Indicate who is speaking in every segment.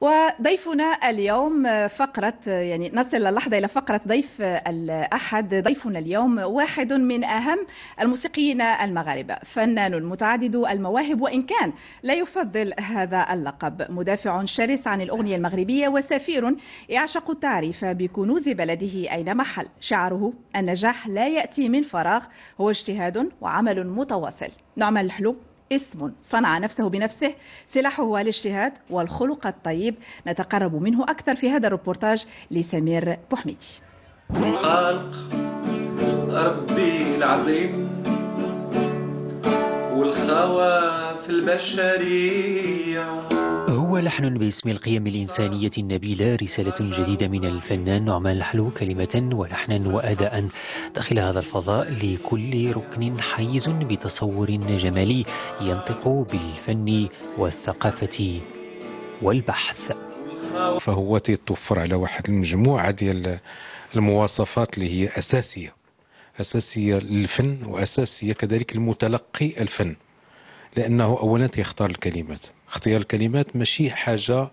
Speaker 1: وضيفنا اليوم فقرة يعني نصل اللحظة إلى فقرة ضيف الأحد ضيفنا اليوم واحد من أهم الموسيقيين المغاربة فنان متعدد المواهب وإن كان لا يفضل هذا اللقب مدافع شرس عن الأغنية المغربية وسفير يعشق التعريف بكنوز بلده أينما حل شعره النجاح لا يأتي من فراغ هو اجتهاد وعمل متواصل نعمل الحلو اسم صنع نفسه بنفسه سلاحه الاجتهاد والخلق الطيب نتقرب منه أكثر في هذا الربورتاج لسمير بوحميدي
Speaker 2: الخالق ربي العظيم
Speaker 3: في البشريه
Speaker 2: هو لحن باسم القيم الإنسانية النبيلة رسالة جديدة من الفنان نعمان الحلو كلمة ولحنا وأداء داخل هذا الفضاء لكل ركن حيز بتصور جمالي ينطق بالفن والثقافة والبحث فهو تيتوفر على واحد المجموعة ديال المواصفات اللي هي أساسية أساسية للفن وأساسية كذلك المتلقي الفن لأنه أولا يختار الكلمات اختيار الكلمات ماشي حاجة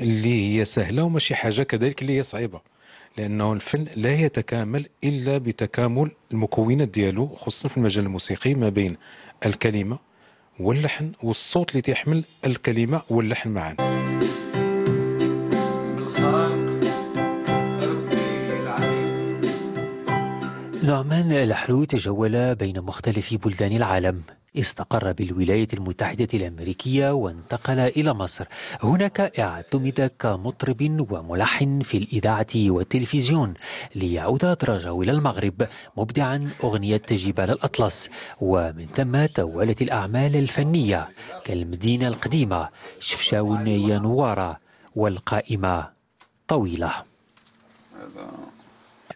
Speaker 2: اللي هي سهلة وماشي حاجة كذلك اللي هي صعيبة لأنه الفن لا يتكامل إلا بتكامل المكونات ديالو خصوصا في المجال الموسيقي ما بين الكلمة واللحن والصوت اللي تحمل الكلمة واللحن معا نعمان الحلو تجول بين مختلف بلدان العالم استقر بالولايات المتحدة الأمريكية وانتقل إلى مصر هناك اعتمد كمطرب وملحن في الإذاعة والتلفزيون ليعود أدراجه إلى المغرب مبدعا أغنية جبال الأطلس ومن ثم تولت الأعمال الفنية كالمدينة القديمة شفشاون يا نوارة والقائمة طويلة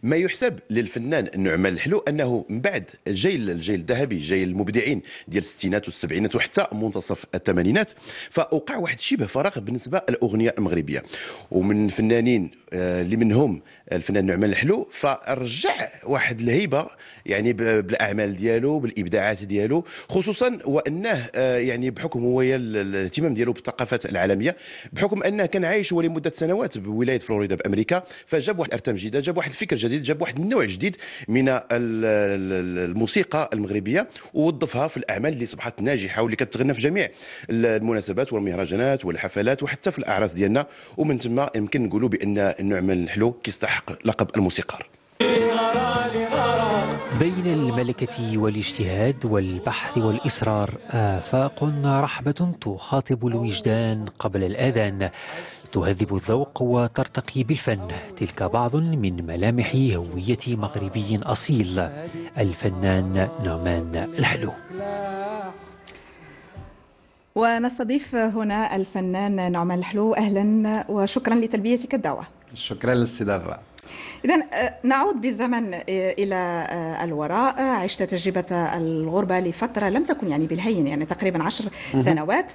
Speaker 3: ما يحسب للفنان النعمان الحلو انه من بعد الجيل الجيل الذهبي جيل المبدعين ديال الستينات والسبعينات وحتى منتصف الثمانينات فاوقع واحد شبه فراغ بالنسبه للاغنيه المغربيه ومن الفنانين آه، اللي منهم الفنان نعمان الحلو فرجع واحد الهيبه يعني بالاعمال ديالو بالابداعات ديالو خصوصا وانه آه، يعني بحكم هو الاهتمام ديالو بالثقافات العالميه بحكم انه كان عايش هو لمده سنوات بولايه فلوريدا بامريكا فجاب واحد الارتام جديده جاب واحد الفكر جديد جديد جاب واحد النوع جديد من الموسيقى المغربيه ووظفها في الاعمال اللي اصبحت ناجحه واللي كتغنى في جميع المناسبات والمهرجانات والحفلات وحتى في الاعراس ديالنا ومن ثم يمكن نقولوا بان النعمان الحلو كيستحق لقب الموسيقار
Speaker 2: بين الملكة والاجتهاد والبحث والإصرار آفاق رحبة تخاطب الوجدان قبل الأذان تهذب الذوق وترتقي بالفن تلك بعض من ملامح هوية مغربي أصيل الفنان نعمان الحلو
Speaker 1: ونستضيف هنا الفنان نعمان الحلو أهلا وشكرا لتلبيتك الدعوة
Speaker 3: شكرا للاستضافة
Speaker 1: إذا آه، نعود بالزمن آه، إلى آه، الوراء عشت تجربة الغربة لفترة لم تكن يعني بالهين يعني تقريبا عشر سنوات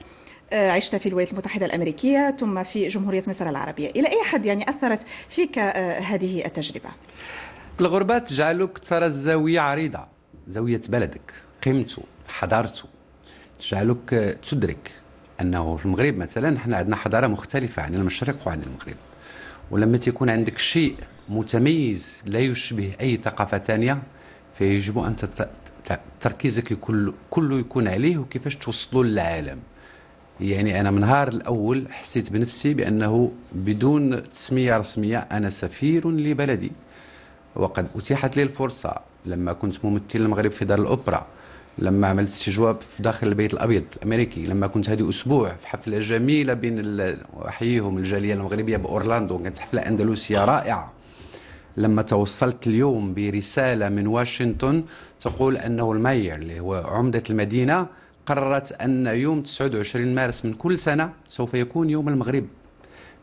Speaker 1: آه، عشت في الولايات المتحدة الأمريكية ثم في جمهورية مصر العربية إلى أي حد يعني أثرت فيك آه، هذه التجربة؟
Speaker 3: الغربة تجعلك ترى الزاوية عريضة زاوية بلدك قيمته حضارته تجعلك آه، تدرك أنه في المغرب مثلا نحن عندنا حضارة مختلفة عن المشرق وعن المغرب ولما تكون عندك شيء متميز لا يشبه أي ثقافة ثانية فيجب أن تركيزك كله يكون عليه وكيفاش توصلوا للعالم يعني أنا من نهار الأول حسيت بنفسي بأنه بدون تسمية رسمية أنا سفير لبلدي وقد أتيحت لي الفرصة لما كنت ممثل المغرب في دار الأوبرا لما عملت استجواب في داخل البيت الابيض الامريكي لما كنت هذه اسبوع في حفله جميله بين احييهم الجاليه المغربيه باورلاندو كانت حفله اندلسيه رائعه لما توصلت اليوم برساله من واشنطن تقول انه الماير اللي هو عمده المدينه قررت أن يوم 29 مارس من كل سنة سوف يكون يوم المغرب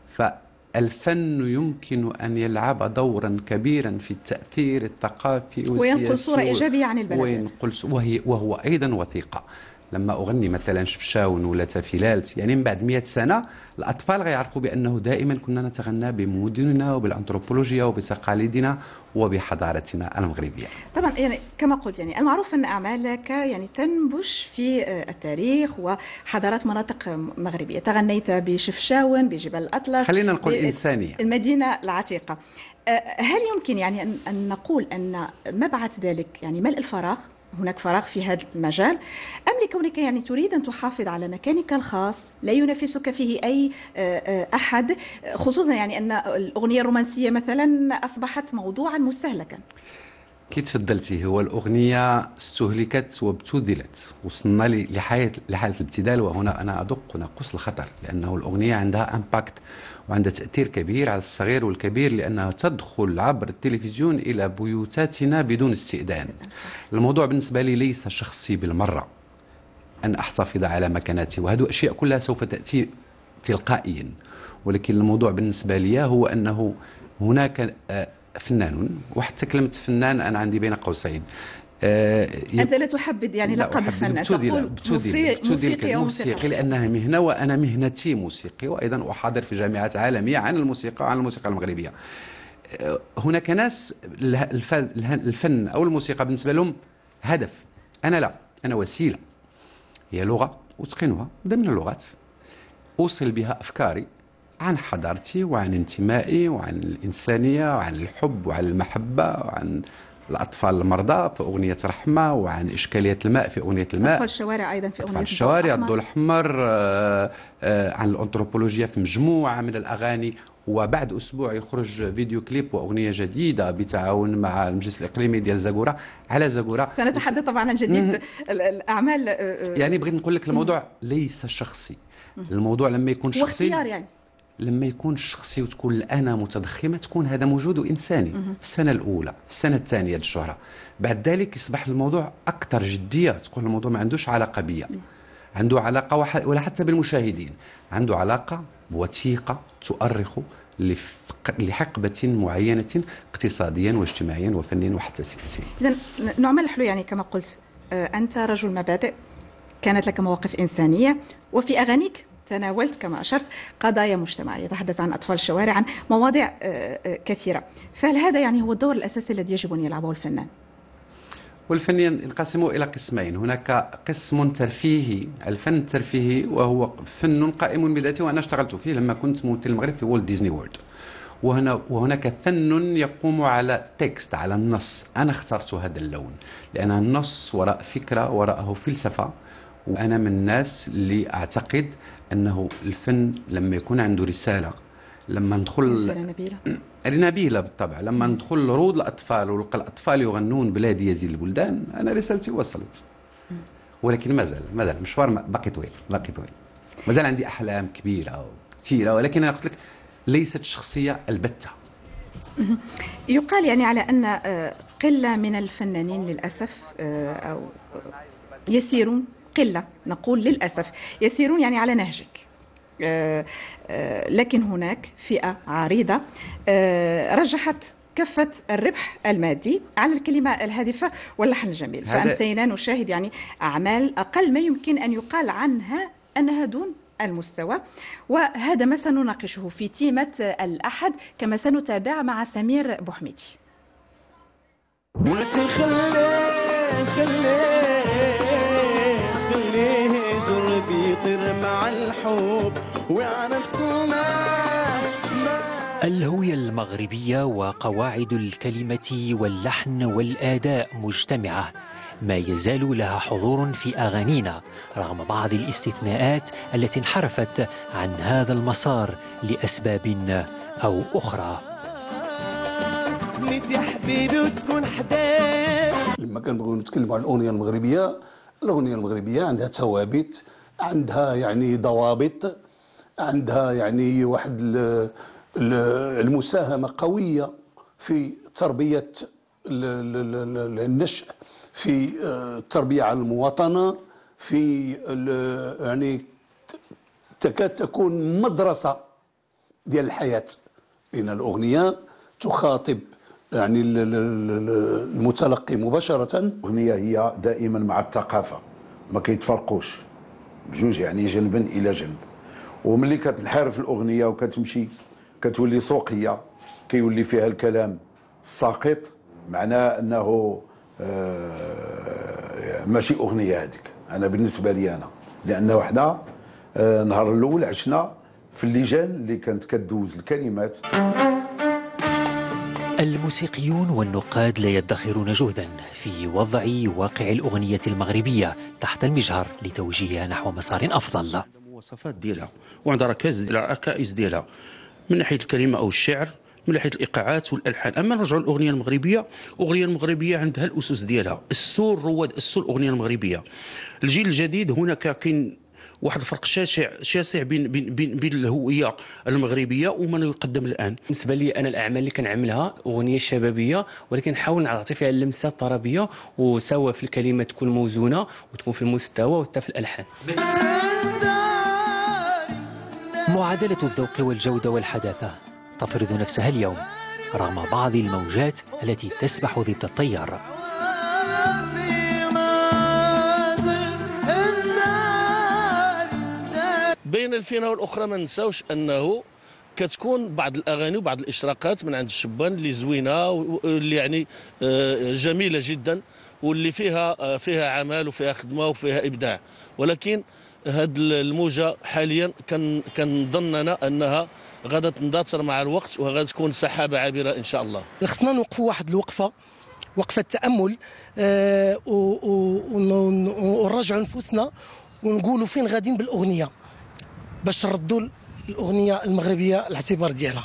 Speaker 3: فالفن يمكن أن يلعب دورا كبيرا في التأثير الثقافي والسياسي وينقل صورة إيجابية عن البلد وينقل وهي وهو أيضا وثيقة لما اغني مثلا شفشاون ولا تفيلالت يعني من بعد 100 سنه الاطفال غيعرفوا بانه دائما كنا نتغنى بمدننا وبالانثروبولوجيا وبتقاليدنا وبحضارتنا المغربيه.
Speaker 1: طبعا يعني كما قلت يعني المعروف ان اعمالك يعني تنبش في آه، التاريخ وحضارات مناطق مغربيه، تغنيت بشفشاون بجبل الاطلس خلينا نقول انسانيه المدينه العتيقه. آه، هل يمكن يعني ان نقول ان مبعث ذلك يعني ملء الفراغ هناك فراغ في هذا المجال أم لكونك يعني تريد أن تحافظ على مكانك الخاص لا ينافسك فيه أي آه، آه، أحد خصوصا يعني أن الأغنية الرومانسية مثلا أصبحت موضوعا مستهلكا
Speaker 3: كي تفضلتي هو الاغنيه استهلكت وابتذلت وصلنا لحاله لحاله الابتذال وهنا انا ادق ناقص الخطر لانه الاغنيه عندها امباكت وعندها تاثير كبير على الصغير والكبير لانها تدخل عبر التلفزيون الى بيوتاتنا بدون استئذان الموضوع بالنسبه لي ليس شخصي بالمره ان احتفظ على مكانتي وهذه اشياء كلها سوف تاتي تلقائيا ولكن الموضوع بالنسبه لي هو انه هناك آه، فنان وحتى كلمة فنان أنا عندي بين قوسين آه انت
Speaker 1: لا تحبذ يعني لقب فنان تقول موسيقي موسيقي, موسيقي موسيقي, لانها
Speaker 3: مهنه وانا مهنتي موسيقي وايضا احاضر في جامعات عالميه عن الموسيقى وعن الموسيقى المغربيه آه، هناك ناس الفن او الموسيقى بالنسبه لهم هدف انا لا انا وسيله هي لغه اتقنها ضمن اللغات اوصل بها افكاري عن حضارتي وعن انتمائي وعن الإنسانية وعن الحب وعن المحبة وعن الأطفال المرضى في أغنية رحمة وعن إشكالية الماء في أغنية الماء أطفال
Speaker 1: الشوارع أيضا في أغنية أطفال الشوارع الضوء
Speaker 3: الأحمر آه، آه، عن الأنثروبولوجيا في مجموعة من الأغاني وبعد اسبوع يخرج فيديو كليب واغنيه جديده بتعاون مع المجلس الاقليمي ديال زاكورا على زاكورا
Speaker 1: سنتحدث طبعا عن جديد الاعمال آه، يعني
Speaker 3: بغيت نقول لك الموضوع ليس شخصي الموضوع لما يكون شخصي واختيار يعني لما يكون الشخصي وتكون الانا متضخمه تكون هذا موجود وانساني في السنه الاولى في السنه الثانيه للشهره بعد ذلك يصبح الموضوع اكثر جديه تكون الموضوع ما عندوش علاقه بيا عنده علاقه وح... ولا حتى بالمشاهدين عنده علاقه وثيقه تؤرخ لف... لحقبة معينة اقتصاديا واجتماعيا وفنيا وحتى سياسيا
Speaker 1: إذا نعمل الحلو يعني كما قلت آه، أنت رجل مبادئ كانت لك مواقف إنسانية وفي أغانيك تناولت كما أشرت قضايا مجتمعية يتحدث عن أطفال الشوارع عن مواضيع آه، آه، كثيرة فهل هذا يعني هو الدور الأساسي الذي يجب أن يلعبه الفنان؟
Speaker 3: والفن ينقسم إلى قسمين هناك قسم ترفيهي الفن الترفيهي وهو فن قائم بذاته وأنا اشتغلت فيه لما كنت ممثل المغرب في وولد ديزني وورلد وهنا وهناك فن يقوم على تكست على النص أنا اخترت هذا اللون لأن النص وراء فكرة وراءه فلسفة وأنا من الناس اللي أعتقد انه الفن لما يكون عنده رساله لما ندخل نبيله نبيله بالطبع لما ندخل لروض الاطفال ولقى الاطفال يغنون بلادي يزيد البلدان انا رسالتي وصلت ولكن مازال مازال مشوار باقي طويل باقي طويل مازال عندي احلام كبيره وكثيره ولكن انا قلت لك ليست شخصيه البته
Speaker 1: يقال يعني على ان آه، قله من الفنانين للاسف آه، او آه، يسيرون قله نقول للاسف يسيرون يعني على نهجك آه، آه، لكن هناك فئه عريضه آه، رجحت كفة الربح المادي على الكلمة الهادفة واللحن الجميل فأمسينا نشاهد يعني أعمال أقل ما يمكن أن يقال عنها أنها دون المستوى وهذا ما سنناقشه في تيمة الأحد كما سنتابع مع سمير بوحميدي خلي خلي خليه يجر بيطير مع الحب ويعرف
Speaker 2: سماه الهوية المغربية وقواعد الكلمة واللحن والآداء مجتمعة ما يزال لها حضور في أغانينا رغم بعض الاستثناءات التي انحرفت عن هذا المسار لأسباب أو أخرى تمنيت يا حبيبي
Speaker 3: وتكون حداك
Speaker 2: لما كنبغيو نتكلم عن الأغنية المغربية الأغنية المغربية
Speaker 3: عندها ثوابت عندها يعني ضوابط عندها يعني واحد المساهمة قوية في تربية النشء في التربية آه، على المواطنة في يعني تكاد تكون مدرسة ديال الحياة لأن الأغنية تخاطب يعني المتلقي مباشره الاغنيه هي دائما مع الثقافه ما كيتفرقوش بجوج يعني جنبا الى جنب وملي كتنحرف الاغنيه وكتمشي كتولي سوقيه كيولي فيها الكلام الساقط معناه انه آه، ماشي اغنيه هذيك انا بالنسبه لي انا لانه حنا آه، نهار الاول عشنا في اللجان اللي
Speaker 2: كانت كدوز الكلمات الموسيقيون والنقاد لا يدخرون جهدا في وضع واقع الأغنية المغربية تحت المجهر لتوجيهها نحو مسار أفضل وصفات ديالها وعندها ركائز ديالها ركائز ديالها من ناحية الكلمة أو الشعر من ناحيه الايقاعات والالحان اما نرجعوا للاغنيه المغربيه
Speaker 3: الاغنيه المغربيه عندها الاسس ديالها السور رواد السور الاغنيه المغربيه الجيل الجديد هناك كاين واحد الفرق شاسع شاسع بين بين بين, بين الهويه
Speaker 2: المغربيه وما يقدم الان بالنسبه لي انا الاعمال اللي كنعملها اغنيه شبابيه ولكن نحاول نعطي فيها اللمسه الطربيه وسواء في الكلمه تكون موزونه وتكون في المستوى وحتى في الالحان معادله الذوق والجوده والحداثه تفرض نفسها اليوم رغم بعض الموجات التي تسبح ضد التيار
Speaker 1: الفينه الاخرى ما ننساوش انه كتكون بعض الاغاني وبعض الاشراقات من عند الشبان اللي زوينه واللي يعني آه، جميله جدا واللي فيها آه، فيها عمل وفيها خدمه وفيها ابداع ولكن هاد الموجه حاليا كان كنظننا انها غادا تندثر مع الوقت وغادا تكون سحابه عابره ان شاء الله
Speaker 3: خصنا نوقفوا واحد الوقفه وقفه تامل آه، ونرجعوا
Speaker 2: نفوسنا ونقولوا فين غادين بالاغنيه باش نردوا الاغنيه المغربيه الاعتبار ديالها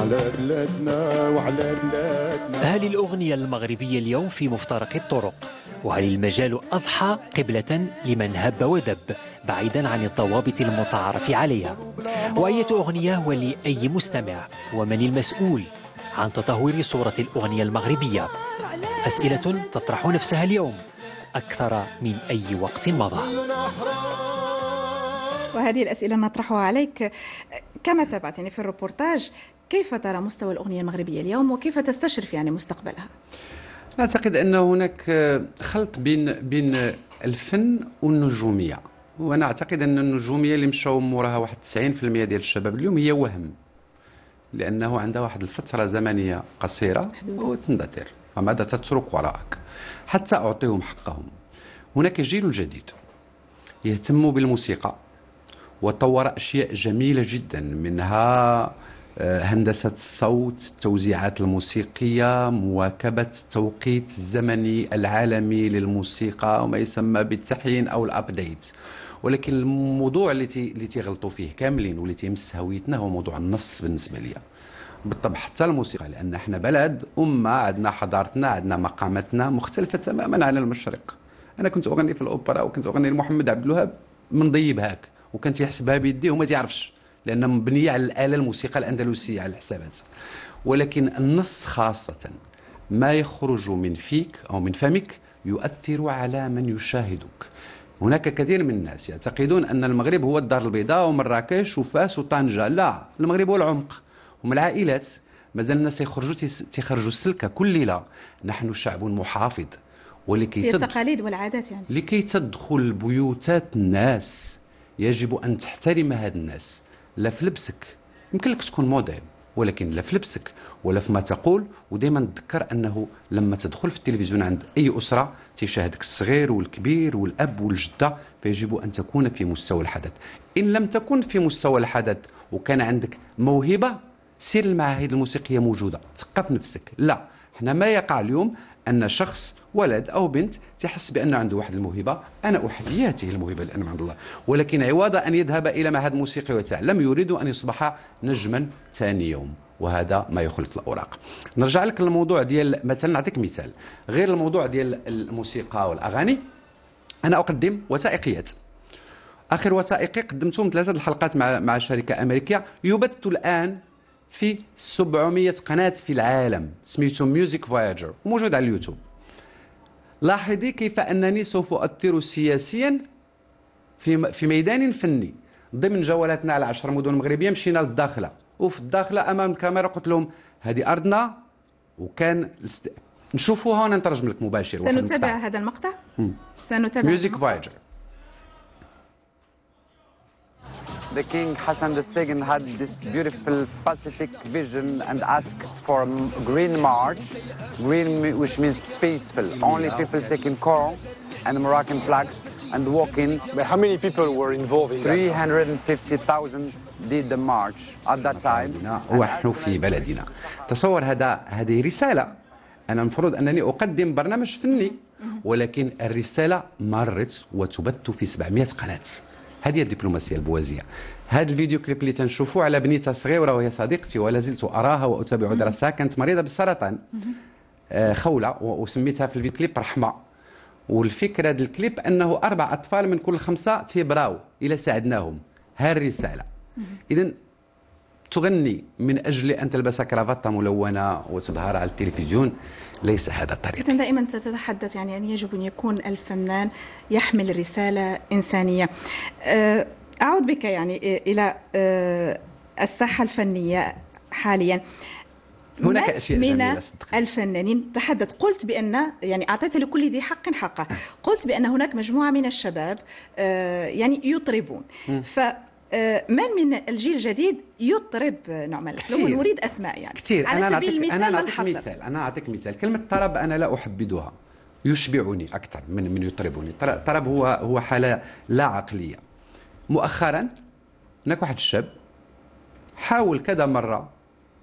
Speaker 2: على بلادنا وعلى بلادنا هل الاغنيه المغربيه اليوم في مفترق الطرق وهل المجال اضحى قبله لمن هب ودب بعيدا عن الضوابط المتعارف عليها واية اغنيه ولاي مستمع ومن المسؤول عن تطهير صوره الاغنيه المغربيه اسئله تطرح نفسها اليوم اكثر من اي وقت مضى
Speaker 1: وهذه الأسئلة نطرحها عليك كما تابعت يعني في الروبورتاج كيف ترى مستوى الأغنية المغربية اليوم وكيف تستشرف يعني مستقبلها؟
Speaker 3: نعتقد أن هناك خلط بين بين الفن والنجومية وأنا أعتقد أن النجومية اللي مشاو موراها واحد 90% ديال الشباب اليوم هي وهم لأنه عندها واحد الفترة زمنية قصيرة وتندثر فماذا تترك وراءك حتى أعطيهم حقهم هناك جيل جديد يهتم بالموسيقى وطور أشياء جميلة جدا منها آه، هندسة الصوت التوزيعات الموسيقية مواكبة التوقيت الزمني العالمي للموسيقى وما يسمى بالتحيين أو الأبديت ولكن الموضوع اللي اللي تيغلطوا فيه كاملين واللي تيمس هويتنا هو موضوع النص بالنسبه لي بالطبع حتى الموسيقى لان احنا بلد امه عندنا حضارتنا عندنا مقامتنا مختلفه تماما عن المشرق انا كنت اغني في الاوبرا وكنت اغني لمحمد عبد الوهاب من ضيب هاك وكان تيحسبها بيديه وما تيعرفش لان مبنيه على الاله الموسيقى الاندلسيه على الحسابات ولكن النص خاصه ما يخرج من فيك او من فمك يؤثر على من يشاهدك هناك كثير من الناس يعتقدون ان المغرب هو الدار البيضاء ومراكش وفاس وطنجه لا المغرب هو العمق هم العائلات مازال الناس يخرجوا تيخرجوا السلكه كل ليله نحن شعب محافظ ولكي
Speaker 1: التقاليد والعادات يعني
Speaker 3: لكي تدخل بيوتات الناس يجب أن تحترم هاد الناس لا في لبسك يمكن لك تكون موديل ولكن لا في لبسك ولا في ما تقول ودائما تذكر انه لما تدخل في التلفزيون عند اي اسره تيشاهدك الصغير والكبير والاب والجده فيجب ان تكون في مستوى الحدث ان لم تكن في مستوى الحدث وكان عندك موهبه سير المعاهد الموسيقيه موجوده ثقف نفسك لا حنا ما يقع اليوم ان شخص ولد او بنت تحس بان عنده واحد الموهبه انا احيي هذه الموهبه لان عند نعم الله ولكن عوض ان يذهب الى معهد موسيقي ويتعلم يريد ان يصبح نجما ثاني يوم وهذا ما يخلط الاوراق نرجع لك للموضوع ديال مثلا نعطيك مثال غير الموضوع ديال الموسيقى والاغاني انا اقدم وثائقيات اخر وثائقي قدمته من ثلاثه الحلقات مع مع شركه امريكيه يبث الان في 700 قناه في العالم سميتو ميوزك فواياجر موجود على اليوتيوب لاحظي كيف أنني سوف أؤثر سياسيا في في ميدان فني ضمن جولاتنا على 10 مدن مغربيه مشينا للداخله وفي الداخله امام الكاميرا قلت لهم هذه ارضنا وكان نشوفوها ونترجم لك مباشر سنتابع
Speaker 1: هذا المقطع سنتابع ميوزيك
Speaker 3: فايجر the King Hassan II had this beautiful Pacific vision and asked for a green march, green which means peaceful. Only people taking coral and Moroccan flags and walking. But how many people were involved in 350,000 did the march at that time. ونحن في بلدنا. تصور هذا هذه رسالة. أنا المفروض أنني أقدم برنامج فني ولكن الرسالة مرت وتبث في 700 قناة. هذه الدبلوماسيه البوازيه هذا الفيديو كليب اللي تنشوفوه على بنيته صغيره وهي صديقتي ولا زلت اراها واتابع دراستها كانت مريضه بالسرطان آه، خوله وسميتها في الفيديو كليب رحمه والفكره ديال الكليب انه اربع اطفال من كل خمسه تيبراو الى ساعدناهم هذه الرساله اذا تغني من أجل أن تلبس كرافتة ملونة وتظهر على التلفزيون ليس هذا الطريق
Speaker 1: إذا دائما تتحدث يعني أن يجب أن يكون الفنان يحمل رسالة إنسانية أه، أعود بك يعني إلى أه، الساحة الفنية حاليا هناك اشياء من جميلة الفنانين تحدث قلت بان يعني اعطيت لكل ذي حق حقه قلت بان هناك مجموعه من الشباب أه، يعني يطربون ف آه، من من الجيل الجديد يطرب نعمل كثير نريد اسماء يعني كثير على أنا سبيل المثال انا نعطيك مثال
Speaker 3: انا اعطيك مثال كلمه طرب انا لا احبدها يشبعني اكثر من من يطربني الطرب هو هو حاله لا عقليه مؤخرا هناك واحد الشاب حاول كذا مره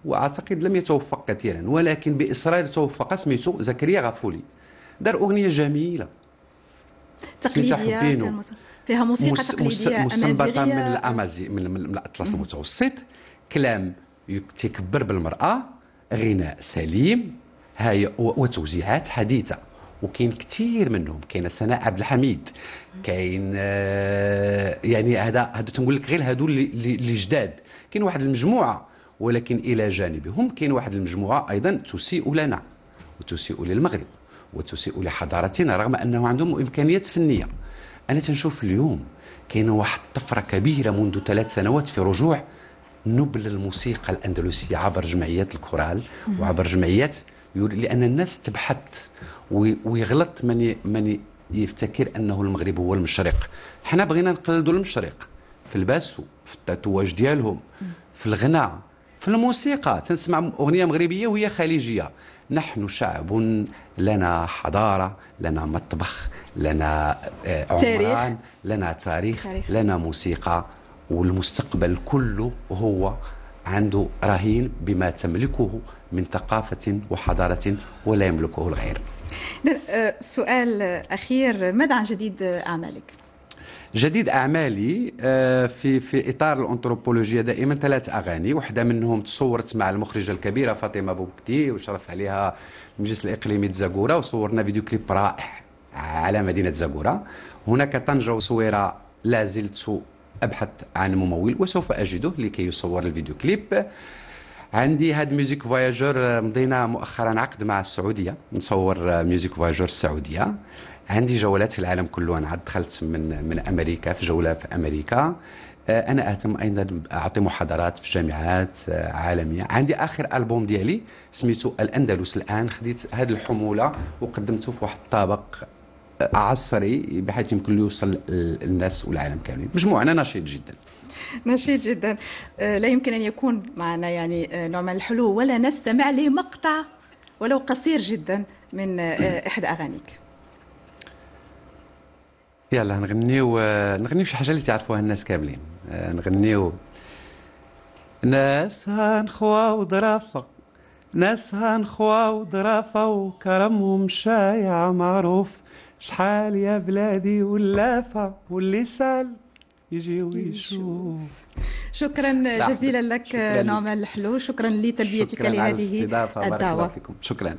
Speaker 3: واعتقد لم يتوفق كثيرا ولكن باصرار توفق سميتو زكريا غفولي دار اغنيه جميله تقليديه
Speaker 1: فيها موسيقى مس تقليديه مستنبطه من
Speaker 3: الامازي من, من الاطلس المتوسط كلام تكبر بالمراه غناء سليم هاي وتوجيهات حديثه وكاين كثير منهم كاين سناء عبد الحميد كاين آه، يعني هذا هذا تنقول لك غير هذو اللي جداد كاين واحد المجموعه ولكن الى جانبهم كاين واحد المجموعه ايضا تسيء لنا وتسيء للمغرب وتسيء لحضارتنا رغم انه عندهم امكانيات فنيه أنا تنشوف اليوم كاينه واحد طفره كبيره منذ ثلاث سنوات في رجوع نبل الموسيقى الأندلسية عبر جمعيات الكورال وعبر جمعيات لأن الناس تبحث ويغلط من من يفتكر أنه المغرب هو المشرق حنا بغينا نقلدوا المشرق في الباسو في التاتواج ديالهم في الغناء في الموسيقى تنسمع أغنية مغربية وهي خليجية نحن شعب لنا حضارة لنا مطبخ لنا آه، عمران تاريخ. لنا تاريخ, تاريخ لنا موسيقى والمستقبل كله هو عنده رهين بما تملكه من ثقافة وحضارة ولا يملكه الغير
Speaker 1: آه، سؤال أخير ماذا عن جديد أعمالك؟
Speaker 3: جديد اعمالي آه، في في اطار الانثروبولوجيا دائما ثلاث اغاني واحده منهم تصورت مع المخرجه الكبيره فاطمه بوبكتي وشرف عليها المجلس الاقليمي تزاكورا وصورنا فيديو كليب رائع على مدينه زاكورا هناك طنجه وصويره لا زلت ابحث عن ممول وسوف اجده لكي يصور الفيديو كليب عندي هاد ميوزيك فواياجور آه، مضينا مؤخرا عقد مع السعوديه نصور ميوزيك آه، فواياجور السعوديه عندي جولات في العالم كله انا عاد دخلت من من امريكا في جوله في امريكا آه، انا اهتم ايضا اعطي محاضرات في جامعات آه، عالميه عندي اخر البوم ديالي سميتو الاندلس الان خديت هذه الحموله وقدمته في واحد الطابق آه، عصري بحيث يمكن يوصل للناس والعالم كامل مجموعة أنا نشيط جدا
Speaker 1: نشيط جدا لا يمكن أن يكون معنا يعني نوع من الحلو ولا نستمع لمقطع ولو قصير جدا من إحدى أغانيك
Speaker 3: يلا نغنيو آه، نغنيو شي حاجه اللي تعرفوها الناس كاملين آه، نغنيو ناس هنخوا وضرافة ناس هنخوا وضرافة وكرمهم شايع معروف شحال يا بلادي واللافة واللي سال يجي ويشوف
Speaker 1: شكرا جزيلا لك نعمان الحلو شكرا لتلبيتك لهذه الدعوة
Speaker 2: شكرا